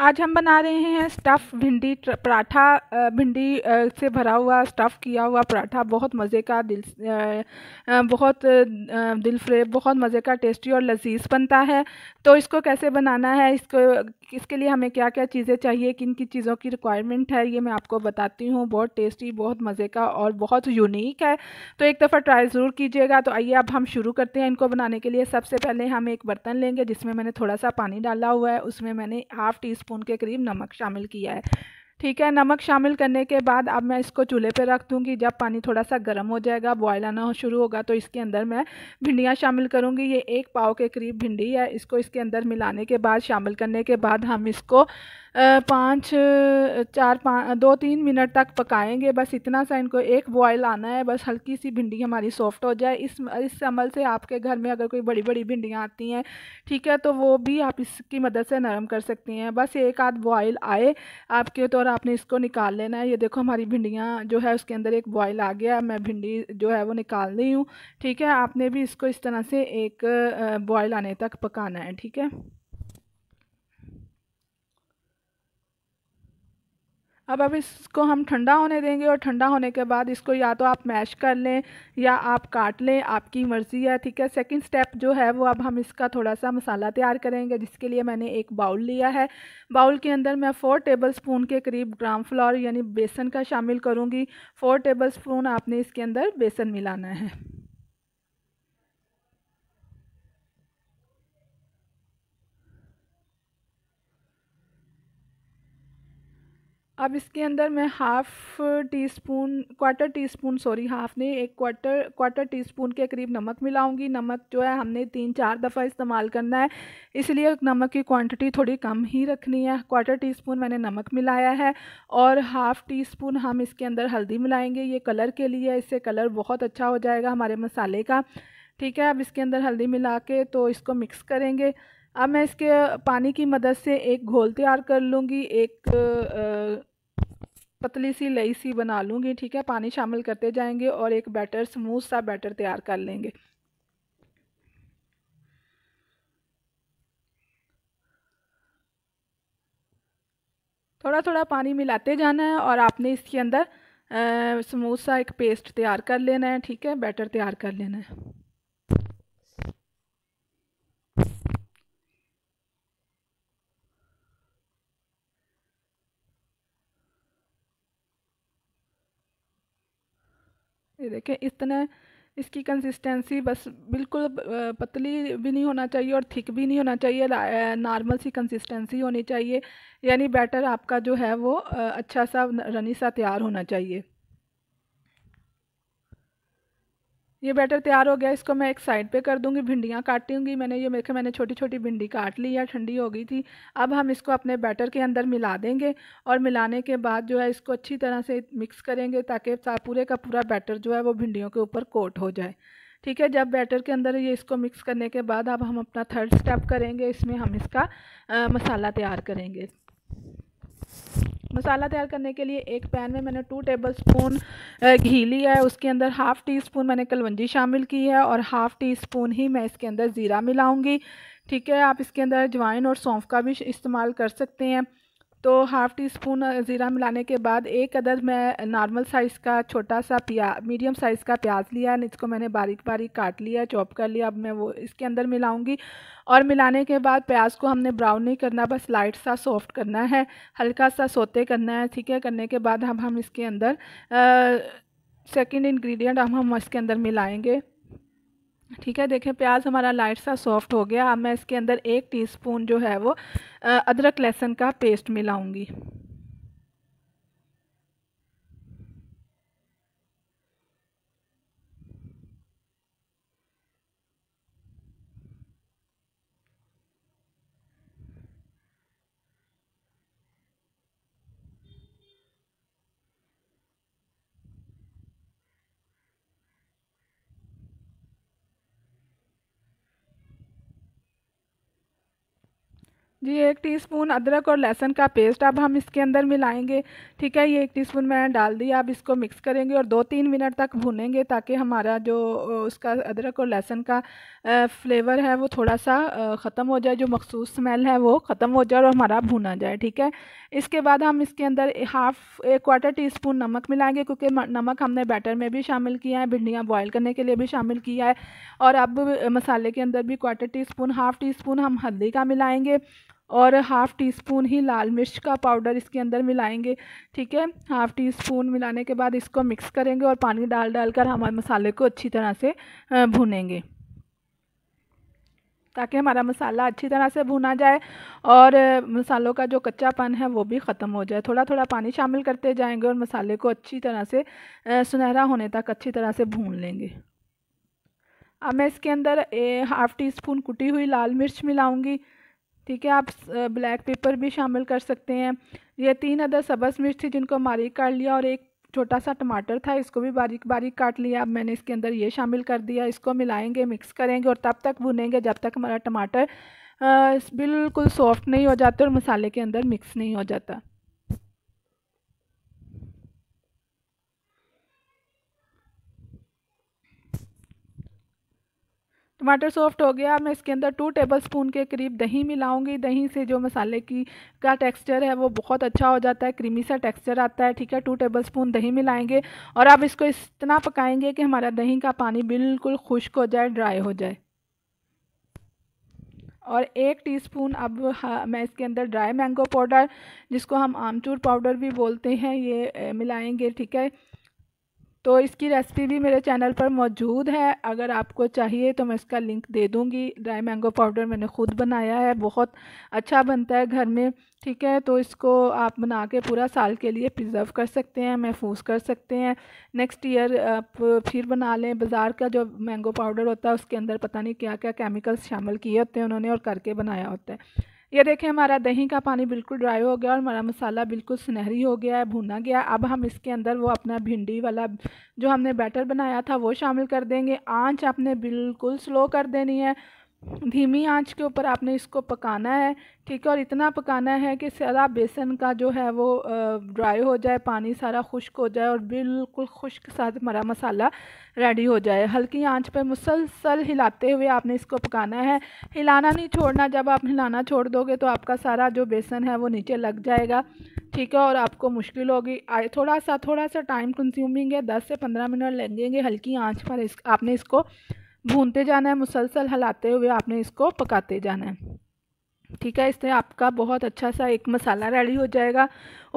आज हम बना रहे हैं स्टफ़ भिंडी पराठा भिंडी से भरा हुआ स्टफ़ किया हुआ पराठा बहुत मज़े का दिल बहुत दिल फ्रेब बहुत मज़े का टेस्टी और लजीज बनता है तो इसको कैसे बनाना है इसको इसके लिए हमें क्या क्या चीज़ें चाहिए किन किन चीज़ों की रिक्वायरमेंट है ये मैं आपको बताती हूँ बहुत टेस्टी बहुत मज़े का और बहुत यूनिक है तो एक दफ़ा ट्राई ज़रूर कीजिएगा तो आइए अब हम शुरू करते हैं इनको बनाने के लिए सबसे पहले हम एक बर्तन लेंगे जिसमें मैंने थोड़ा सा पानी डाला हुआ है उसमें मैंने हाफ़ टी स्पून के करीब नमक शामिल किया है ठीक है नमक शामिल करने के बाद अब मैं इसको चूल्हे पे रख दूँगी जब पानी थोड़ा सा गर्म हो जाएगा बॉयल आना शुरू होगा तो इसके अंदर मैं भिंडियाँ शामिल करूँगी ये एक पाव के करीब भिंडी है इसको इसके अंदर मिलाने के बाद शामिल करने के बाद हम इसको पाँच चार पाँच दो तीन मिनट तक पकाएंगे बस इतना सा इनको एक बॉयल आना है बस हल्की सी भिंडी हमारी सॉफ्ट हो जाए इस इस अमल से आपके घर में अगर कोई बड़ी बड़ी भिंडियाँ आती हैं ठीक है तो वो भी आप इसकी मदद से नरम कर सकती हैं बस एक आध बॉयल आए आपके तो और आपने इसको निकाल लेना है ये देखो हमारी भिंडियाँ जो है उसके अंदर एक बॉयल आ गया मैं भिंडी जो है वो निकाल रही हूँ ठीक है आपने भी इसको इस तरह से एक बॉयल आने तक पकाना है ठीक है अब अब इसको हम ठंडा होने देंगे और ठंडा होने के बाद इसको या तो आप मैश कर लें या आप काट लें आपकी मर्ज़ी है ठीक है सेकंड स्टेप जो है वो अब हम इसका थोड़ा सा मसाला तैयार करेंगे जिसके लिए मैंने एक बाउल लिया है बाउल के अंदर मैं फ़ोर टेबल स्पून के करीब ग्राम फ्लॉर यानी बेसन का शामिल करूँगी फ़ोर टेबल स्पून आपने इसके अंदर बेसन मिलाना है अब इसके अंदर मैं half teaspoon quarter teaspoon sorry half नहीं एक क्वार्टर क्वार्टर टी स्पून के करीब नमक मिलाऊंगी नमक जो है हमने तीन चार दफ़ा इस्तेमाल करना है इसलिए नमक की क्वांटिटी थोड़ी कम ही रखनी है क्वार्टर टी स्पून मैंने नमक मिलाया है और हाफ़ टी स्पून हम इसके अंदर हल्दी मिलाएँगे ये कलर के लिए इससे कलर बहुत अच्छा हो जाएगा हमारे मसाले का ठीक है अब इसके अंदर हल्दी मिला के तो इसको मिक्स करेंगे अब मैं इसके पानी की मदद से एक घोल तैयार कर लूँगी एक पतली सी लई सी बना लूँगी ठीक है पानी शामिल करते जाएंगे और एक बैटर स्मूथ सा बैटर तैयार कर लेंगे थोड़ा थोड़ा पानी मिलाते जाना है और आपने इसके अंदर स्मूथ सा एक पेस्ट तैयार कर लेना है ठीक है बैटर तैयार कर लेना है ये देखें इस तरह इसकी कंसिस्टेंसी बस बिल्कुल पतली भी नहीं होना चाहिए और थिक भी नहीं होना चाहिए नॉर्मल सी कंसिस्टेंसी होनी चाहिए यानी बैटर आपका जो है वो अच्छा सा रनी सा तैयार होना चाहिए ये बैटर तैयार हो गया इसको मैं एक साइड पे कर दूंगी भिंडियाँ काटूंगी मैंने ये देखा मैंने छोटी छोटी भिंडी काट ली है ठंडी हो गई थी अब हम इसको अपने बैटर के अंदर मिला देंगे और मिलाने के बाद जो है इसको अच्छी तरह से मिक्स करेंगे ताकि पूरे का पूरा बैटर जो है वो भिंडियों के ऊपर कोट हो जाए ठीक है जब बैटर के अंदर ये इसको मिक्स करने के बाद अब हम अपना थर्ड स्टेप करेंगे इसमें हम इसका आ, मसाला तैयार करेंगे मसाला तैयार करने के लिए एक पैन में मैंने टू टेबल स्पून घी लिया है उसके अंदर हाफ़ टी स्पून मैंने कलवंजी शामिल की है और हाफ़ टी स्पून ही मैं इसके अंदर ज़ीरा मिलाऊँगी ठीक है आप इसके अंदर अजवाइन और सौंफ का भी इस्तेमाल कर सकते हैं तो हाफ़ टी स्पून ज़ीरा मिलाने के बाद एक अदर मैं नॉर्मल साइज़ का छोटा सा प्या मीडियम साइज़ का प्याज लिया इसको मैंने बारीक बारीक काट लिया चॉप कर लिया अब मैं वो इसके अंदर मिलाऊंगी और मिलाने के बाद प्याज को हमने ब्राउन नहीं करना बस लाइट सा सॉफ्ट करना है हल्का सा सोते करना है ठीक है करने के बाद हम हम इसके अंदर सेकेंड इन्ग्रीडियंट हम हम इसके अंदर मिलाएँगे ठीक है देखें प्याज हमारा लाइट सा सॉफ्ट हो गया अब मैं इसके अंदर एक टीस्पून जो है वो अदरक लहसुन का पेस्ट मिलाऊंगी जी एक टीस्पून अदरक और लहसुन का पेस्ट अब हम इसके अंदर मिलाएंगे ठीक है ये एक टीस्पून मैंने डाल दिया अब इसको मिक्स करेंगे और दो तीन मिनट तक भूनेंगे ताकि हमारा जो उसका अदरक और लहसुन का फ्लेवर है वो थोड़ा सा ख़त्म हो जाए जो मखसूस स्मेल है वो ख़त्म हो जाए और हमारा भुना जाए ठीक है इसके बाद हम इसके अंदर हाफ़ एक क्वार्टर टी स्पून नमक मिलाएँगे क्योंकि नमक हमने बैटर में भी शामिल किया है भिंडियाँ बॉयल करने के लिए भी शामिल किया है और अब मसाले के अंदर भी quarter teaspoon half teaspoon हम हल्दी का मिलाएँगे और हाफ़ टी स्पून ही लाल मिर्च का पाउडर इसके अंदर मिलाएंगे ठीक है हाफ़ टी स्पून मिलाने के बाद इसको मिक्स करेंगे और पानी डाल डाल कर हमारे मसाले को अच्छी तरह से भुनेंगे ताकि हमारा मसाला अच्छी तरह से भुना जाए और मसालों का जो कच्चापन है वो भी ख़त्म हो जाए थोड़ा थोड़ा पानी शामिल करते जाएंगे और मसाले को अच्छी तरह से सुनहरा होने तक अच्छी तरह से भून लेंगे अब मैं इसके अंदर हाफ़ टी स्पून कुटी हुई लाल मिर्च मिलाऊंगी ठीक है आप ब्लैक पेपर भी शामिल कर सकते हैं ये तीन अदर सब्ज़ मिर्च थी जिनको बारीक काट लिया और एक छोटा सा टमाटर था इसको भी बारीक बारीक काट लिया अब मैंने इसके अंदर ये शामिल कर दिया इसको मिलाएंगे मिक्स करेंगे और तब तक भुनेंगे जब तक हमारा टमाटर बिल्कुल सॉफ्ट नहीं हो जाता और मसाले के अंदर मिक्स नहीं हो जाता टमाटर सॉफ्ट हो गया मैं इसके अंदर टू टेबल स्पून के करीब दही मिलाऊंगी दही से जो मसाले की का टेक्सचर है वो बहुत अच्छा हो जाता है क्रीमी सा टेक्सचर आता है ठीक है टू टेबल स्पून दही मिलाएंगे और अब इसको इतना पकाएंगे कि हमारा दही का पानी बिल्कुल खुश्क हो जाए ड्राई हो जाए और एक टीस्पून अब मैं इसके अंदर ड्राई मैंगो पाउडर जिसको हम आमचूर पाउडर भी बोलते हैं ये मिलाएंगे ठीक है तो इसकी रेसिपी भी मेरे चैनल पर मौजूद है अगर आपको चाहिए तो मैं इसका लिंक दे दूँगी ड्राई मैंगो पाउडर मैंने ख़ुद बनाया है बहुत अच्छा बनता है घर में ठीक है तो इसको आप बना के पूरा साल के लिए प्रिजर्व कर सकते हैं महफूज कर सकते हैं नेक्स्ट ईयर आप फिर बना लें बाज़ार का जो मैंगो पाउडर होता है उसके अंदर पता नहीं क्या क्या केमिकल्स शामिल किए होते हैं उन्होंने और करके बनाया होता है ये देखें हमारा दही का पानी बिल्कुल ड्राई हो गया और हमारा मसाला बिल्कुल सुनहरी हो गया है भुना गया अब हम इसके अंदर वो अपना भिंडी वाला जो हमने बैटर बनाया था वो शामिल कर देंगे आँच आपने बिल्कुल स्लो कर देनी है धीमी आंच के ऊपर आपने इसको पकाना है ठीक है और इतना पकाना है कि सारा बेसन का जो है वो ड्राई हो जाए पानी सारा खुश्क हो जाए और बिल्कुल खुश्क साथ हमारा मसाला रेडी हो जाए हल्की आंच पर मुसलसल हिलाते हुए आपने इसको पकाना है हिलाना नहीं छोड़ना जब आप हिलाना छोड़ दोगे तो आपका सारा जो बेसन है वो नीचे लग जाएगा ठीक है और आपको मुश्किल होगी थोड़ा सा थोड़ा सा टाइम कंज्यूमिंग है दस से पंद्रह मिनट लगेंगे हल्की आँच पर इस आपने इसको भूनते जाना है मुसलसल हलाते हुए आपने इसको पकाते जाना है ठीक है इससे आपका बहुत अच्छा सा एक मसाला रेडी हो जाएगा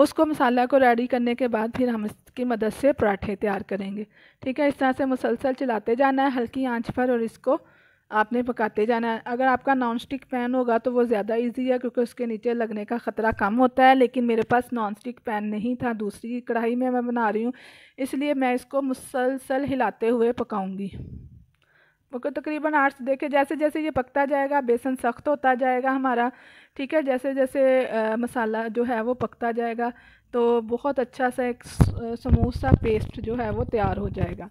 उसको मसाला को रेडी करने के बाद फिर हम इसकी मदद से पराठे तैयार करेंगे ठीक है इस तरह से मुसलसल चलाते जाना है हल्की आंच पर और इसको आपने पकाते जाना है अगर आपका नॉन स्टिक पैन होगा तो वो ज़्यादा इजी है क्योंकि उसके नीचे लगने का ख़तरा कम होता है लेकिन मेरे पास नॉन स्टिक पैन नहीं था दूसरी कढ़ाई में मैं बना रही हूँ इसलिए मैं इसको मुसलसल हिलाते हुए पकाऊँगी ओके तकरीबन आठ से देखें जैसे जैसे ये पकता जाएगा बेसन सख्त होता जाएगा हमारा ठीक है जैसे जैसे आ, मसाला जो है वो पकता जाएगा तो बहुत अच्छा सा एक समोसा सा पेस्ट जो है वो तैयार हो जाएगा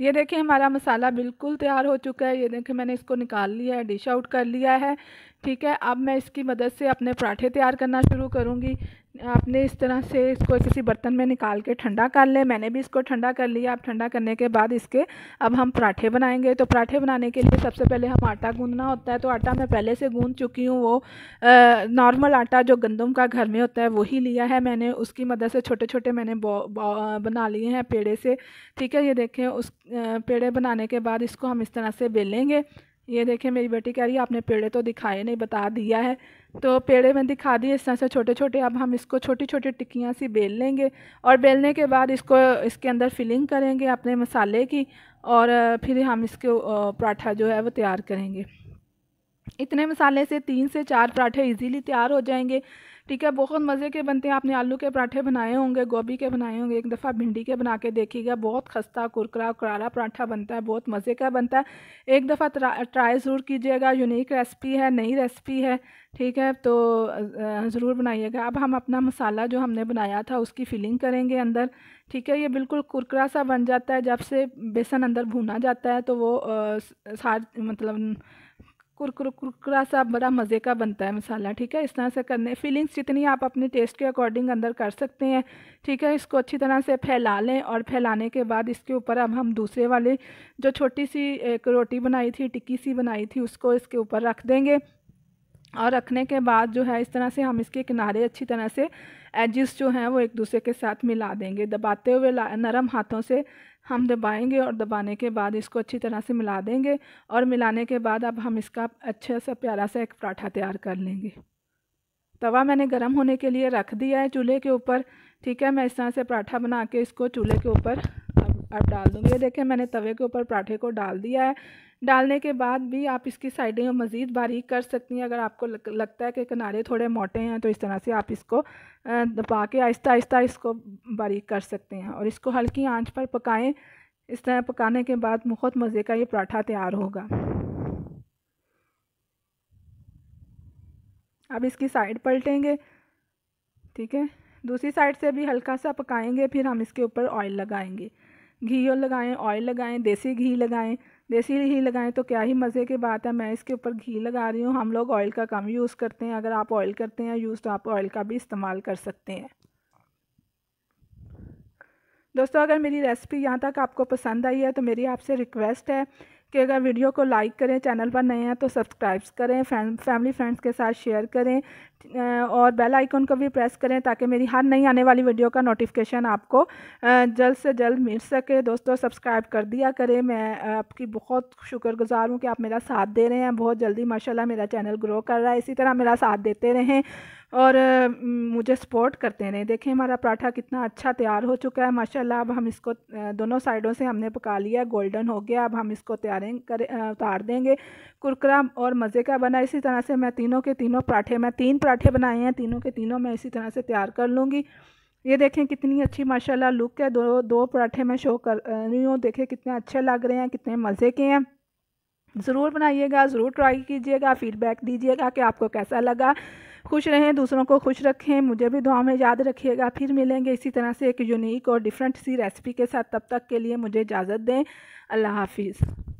ये देखिए हमारा मसाला बिल्कुल तैयार हो चुका है ये देखिए मैंने इसको निकाल लिया है डिश आउट कर लिया है ठीक है अब मैं इसकी मदद से अपने पराठे तैयार करना शुरू करूँगी आपने इस तरह से इसको किसी बर्तन में निकाल के ठंडा कर लें मैंने भी इसको ठंडा कर लिया अब ठंडा करने के बाद इसके अब हम पराठे बनाएंगे तो पराठे बनाने के लिए सबसे पहले हम आटा गूंदना होता है तो आटा मैं पहले से गूंद चुकी हूँ वो नॉर्मल आटा जो गंदम का घर में होता है वही लिया है मैंने उसकी मदद से छोटे छोटे मैंने बौ, बना लिए हैं पेड़े से ठीक है ये देखें उस पेड़े बनाने के बाद इसको हम इस तरह से बेलेंगे ये देखिए मेरी बेटी कह रही है आपने पेड़े तो दिखाए नहीं बता दिया है तो पेड़े में दिखा दिए इस तरह से छोटे छोटे अब हम इसको छोटी छोटी टिक्कियाँ सी बेल लेंगे और बेलने के बाद इसको इसके अंदर फिलिंग करेंगे अपने मसाले की और फिर हम इसको पराठा जो है वो तैयार करेंगे इतने मसाले से तीन से चार पराठे ईजीली तैयार हो जाएंगे ठीक है बहुत मज़े के बनते हैं आपने आलू के पराठे बनाए होंगे गोभी के बनाए होंगे एक दफ़ा भिंडी के बना के देखिएगा बहुत खस्ता कुरकरा करारा पराठा बनता है बहुत मज़े का बनता है एक दफ़ा ट्राई ज़रूर कीजिएगा यूनिक रेसिपी है नई रेसिपी है ठीक है तो ज़रूर बनाइएगा अब हम अपना मसाला जो हमने बनाया था उसकी फिलिंग करेंगे अंदर ठीक है ये बिल्कुल कुरकरा सा बन जाता है जब से बेसन अंदर भुना जाता है तो वो सार मतलब कुरकुरा सा बड़ा मज़े का बनता है मसाला ठीक है इस तरह से करने फीलिंग्स जितनी आप अपने टेस्ट के अकॉर्डिंग अंदर कर सकते हैं ठीक है इसको अच्छी तरह से फैला लें और फैलाने के बाद इसके ऊपर अब हम दूसरे वाले जो छोटी सी एक रोटी बनाई थी टिक्की सी बनाई थी उसको इसके ऊपर रख देंगे और रखने के बाद जो है इस तरह से हम इसके किनारे अच्छी तरह से एजिस जो हैं वो एक दूसरे के साथ मिला देंगे दबाते हुए नरम हाथों से हम दबाएंगे और दबाने के बाद इसको अच्छी तरह से मिला देंगे और मिलाने के बाद अब हम इसका अच्छा सा प्यारा सा एक पराठा तैयार कर लेंगे तवा मैंने गर्म होने के लिए रख दिया है चूल्हे के ऊपर ठीक है मैं इस तरह से पराठा बना के इसको चूल्हे के ऊपर अब डाल दूँगी ये देखें मैंने तवे के ऊपर पराठे को डाल दिया है डालने के बाद भी आप इसकी साइडें मज़ीद बारीक कर सकती हैं अगर आपको लगता है कि किनारे थोड़े मोटे हैं तो इस तरह से आप इसको दबा के आहिस्ता आहिस्ता इसको बारीक कर सकते हैं और इसको हल्की आंच पर पकाएं इस तरह पकाने के बाद बहुत मज़े का ये पराठा तैयार होगा अब इसकी साइड पलटेंगे ठीक है दूसरी साइड से भी हल्का सा पकाएंगे फिर हम इसके ऊपर ऑयल लगाएंगे घी और लगाएं ऑयल लगाएं देसी घी लगाएं देसी घी लगाएं तो क्या ही मज़े की बात है मैं इसके ऊपर घी लगा रही हूँ हम लोग ऑयल का कम यूज़ करते हैं अगर आप ऑयल करते हैं यूज़ तो आप ऑयल का भी इस्तेमाल कर सकते हैं दोस्तों अगर मेरी रेसिपी यहाँ तक आपको पसंद आई है तो मेरी आपसे रिक्वेस्ट है कि अगर वीडियो को लाइक करें चैनल पर नए हैं तो सब्सक्राइब करें फैमिली फ्रेंड्स के साथ शेयर करें और बेल आइकन को भी प्रेस करें ताकि मेरी हर नई आने वाली वीडियो का नोटिफिकेशन आपको जल्द से जल्द मिल सके दोस्तों सब्सक्राइब कर दिया करें मैं आपकी बहुत शुक्रगुजार हूँ कि आप मेरा साथ दे रहे हैं बहुत जल्दी माशाल्लाह मेरा चैनल ग्रो कर रहा है इसी तरह मेरा साथ देते रहें और मुझे सपोर्ट करते रहें देखें हमारा पराठा कितना अच्छा तैयार हो चुका है माशाल्लाह अब हम इसको दोनों साइडों से हमने पका लिया गोल्डन हो गया अब हम इसको तैयार कर उतार देंगे कुरकरा और मज़े का बना इसी तरह से मैं तीनों के तीनों पराठे मैं तीन पराठे बनाए हैं तीनों के तीनों मैं इसी तरह से तैयार कर लूँगी ये देखें कितनी अच्छी माशाल्लाह लुक है दो दो पराठे मैं शो कर रही हूँ देखें कितने अच्छे लग रहे हैं कितने मज़े के हैं ज़रूर बनाइएगा ज़रूर ट्राई कीजिएगा फीडबैक दीजिएगा कि आपको कैसा लगा खुश रहें दूसरों को खुश रखें मुझे भी दुआ में याद रखिएगा फिर मिलेंगे इसी तरह से एक यूनिक और डिफरेंट सी रेसिपी के साथ तब तक के लिए मुझे इजाज़त दें अल्लाह हाफिज़